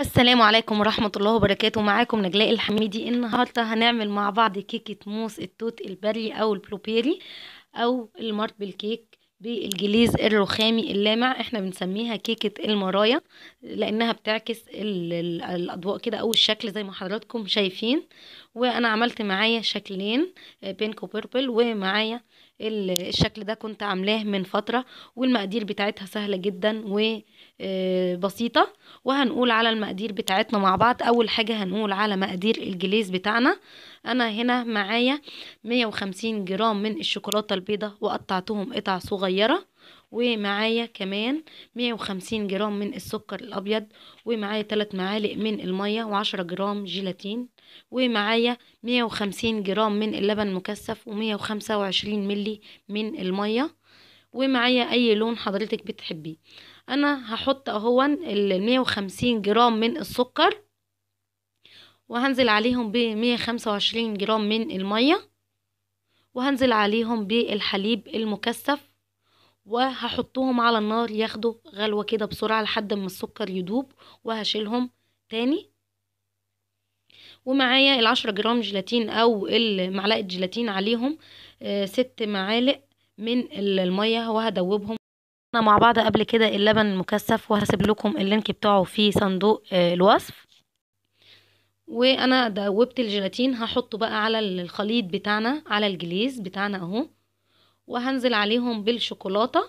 السلام عليكم ورحمة الله وبركاته معاكم نجلاء الحميدي النهاردة هنعمل مع بعض كيكة موس التوت البري أو البلوبيري أو الماربل كيك بالجليز الرخامي اللامع احنا بنسميها كيكة المرايا لأنها بتعكس الأضواء كده أو الشكل زي ما حضراتكم شايفين وأنا عملت معايا شكلين بينك وبيربل ومعايا الشكل ده كنت عاملاه من فترة والمقادير بتاعتها سهلة جدا وبسيطة آه، وهنقول على المقادير بتاعتنا مع بعض أول حاجة هنقول على مقادير الجليز بتاعنا أنا هنا معايا 150 جرام من الشوكولاتة البيضة وقطعتهم قطع صغيرة ومعايا كمان 150 جرام من السكر الابيض ومعايا 3 معالق من الميه و10 جرام جيلاتين ومعايا 150 جرام من اللبن المكثف و125 ملي من المية ومعايا اي لون حضرتك بتحبيه انا هحط اهون ال 150 جرام من السكر وهنزل عليهم ب 125 جرام من المية وهنزل عليهم بالحليب المكثف وهحطهم على النار ياخدوا غلوة كده بسرعة لحد ما السكر يدوب وهشيلهم تاني ومعايا العشرة جرام جيلاتين او معلقة جيلاتين عليهم آه، ست معالق من المية وهدوبهم مع بعض قبل كده اللبن المكثف وهسيب لكم اللينك بتاعه في صندوق آه، الوصف وانا دوبت الجيلاتين هحطه بقى على الخليط بتاعنا على الجليز بتاعنا اهو وهنزل عليهم بالشوكولاتة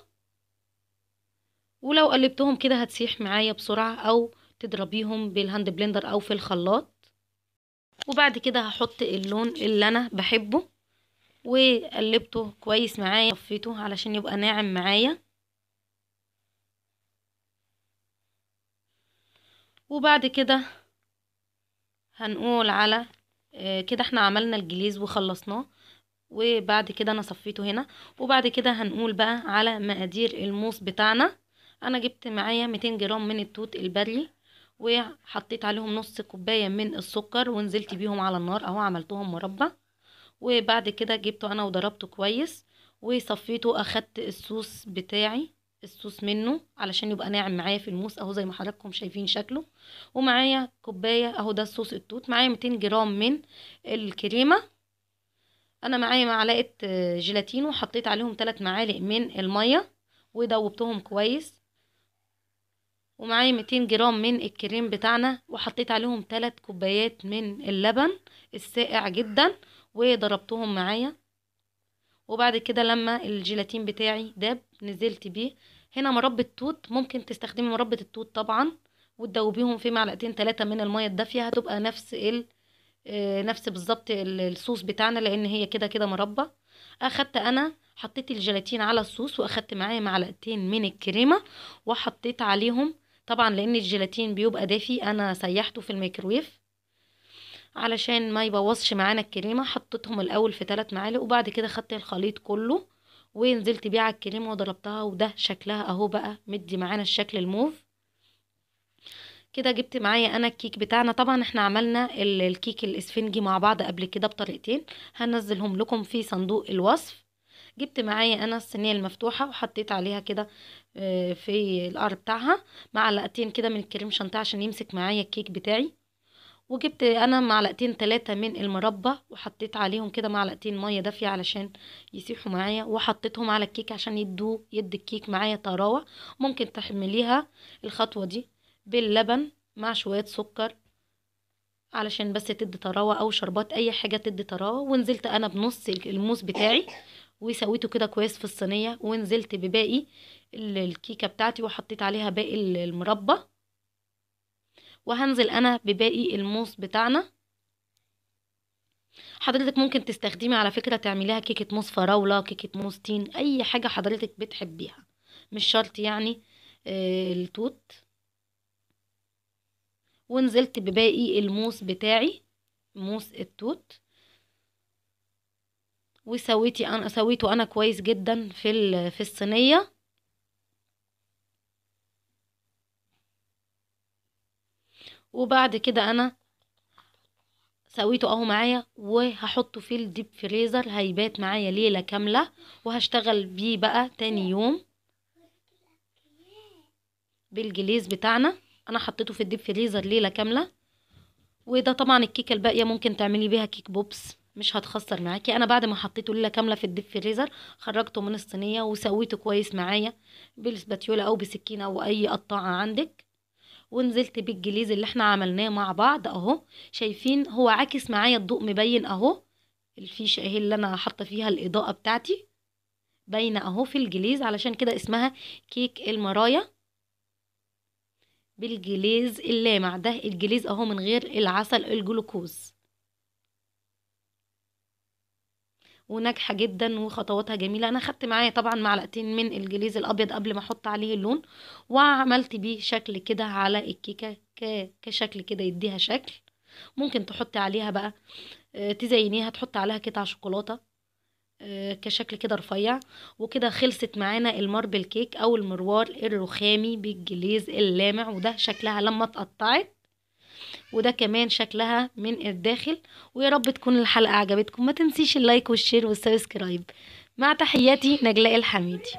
ولو قلبتهم كده هتسيح معايا بسرعة او تضربيهم بالهاند بلندر او في الخلاط وبعد كده هحط اللون اللي انا بحبه وقلبته كويس معايا صفيته علشان يبقى ناعم معايا وبعد كده هنقول على آه، كده احنا عملنا الجليز وخلصناه وبعد كده انا صفيته هنا وبعد كده هنقول بقى على مقادير الموس بتاعنا انا جبت معايا 200 جرام من التوت البدلي وحطيت عليهم نص كوباية من السكر ونزلت بيهم على النار اهو عملتهم مربى وبعد كده جبته انا وضربته كويس وصفيته اخدت الصوص بتاعي الصوص منه علشان يبقى ناعم معايا في الموس اهو زي ما حضراتكم شايفين شكله ومعايا كوبايه اهو ده صوص التوت معايا 200 جرام من الكريمه انا معايا معلقه جيلاتين وحطيت عليهم 3 معالق من الميه ودوبتهم كويس ومعايا 200 جرام من الكريم بتاعنا وحطيت عليهم 3 كوبايات من اللبن الساقع جدا وضربتهم معايا وبعد كده لما الجيلاتين بتاعي داب نزلت بيه هنا مربى التوت ممكن تستخدمي مربى التوت طبعا وتدوبيهم في معلقتين ثلاثة من المية الدافية هتبقى نفس ال آه، نفس بالظبط الصوص بتاعنا لان هي كده كده مربى اخدت انا حطيت الجيلاتين على الصوص واخدت معايا معلقتين من الكريمه وحطيت عليهم طبعا لان الجيلاتين بيبقى دافي انا سيحته في الميكرويف علشان ما يبوظش معانا الكريمه حطيتهم الاول في ثلاث معالق وبعد كده خدت الخليط كله ونزلت بيه على الكريمه وضربتها وده شكلها اهو بقى مدي معانا الشكل الموف كده جبت معايا انا الكيك بتاعنا طبعا احنا عملنا الكيك الاسفنجي مع بعض قبل كده بطريقتين هنزلهم لكم في صندوق الوصف جبت معايا انا الصينيه المفتوحه وحطيت عليها كده آه، في القار بتاعها معلقتين كده من الكريم شانتيه عشان يمسك معايا الكيك بتاعي وجبت انا معلقتين ثلاثة من المربى وحطيت عليهم كده معلقتين ميه دافيه علشان يسيحوا معايا وحطيتهم على الكيك عشان يدوا يد الكيك معايا طراوه ممكن تحمليها الخطوه دي باللبن مع شويه سكر علشان بس تدي طراوه او شربات اي حاجه تدي طراوه ونزلت انا بنص الموس بتاعي وسويته كده كويس في الصينيه ونزلت بباقي الكيكه بتاعتي وحطيت عليها باقي المربى وهنزل انا بباقي الموس بتاعنا حضرتك ممكن تستخدمي على فكره تعمليها كيكه موس فراوله كيكه موس تين اي حاجه حضرتك بتحبيها مش شرط يعني آه، التوت ونزلت بباقي الموس بتاعي موس التوت وسويتي انا سويته انا كويس جدا في في الصينيه وبعد كده انا سويته اهو معايا وهحطه في الديب فريزر هيبات معايا ليله كامله وهشتغل بيه بقى تاني يوم بالجليز بتاعنا انا حطيته في الديب فريزر ليله كامله وده طبعا الكيكه الباقيه ممكن تعملي بيها كيك بوبس مش هتخسر معاكي انا بعد ما حطيته ليله كامله في الديب فريزر خرجته من الصينيه وسويته كويس معايا بالسباتيولا او بسكينه او اي قطاعه عندك ونزلت بالجليز اللي احنا عملناه مع بعض اهو شايفين هو عاكس معايا الضوء مبين اهو الفيشه اهي اللي انا حاطه فيها الاضاءه بتاعتي باينه اهو في الجليز علشان كده اسمها كيك المرايا بالجليز اللامع ده الجليز اهو من غير العسل الجلوكوز وناجحه جدا وخطواتها جميله انا خدت معايا طبعا معلقتين من الجليز الابيض قبل ما احط عليه اللون وعملت بيه شكل كده على الكيكه كشكل كده يديها شكل ممكن تحطي عليها بقى آه، تزينيها تحطي عليها قطع شوكولاته آه، كشكل كده رفيع وكده خلصت معانا الماربل كيك او المروار الرخامي بالجليز اللامع وده شكلها لما اتقطعت وده كمان شكلها من الداخل ويا رب تكون الحلقة عجبتكم ما تنسيش اللايك والشير والسبسكرايب مع تحياتي نجلاء الحميدي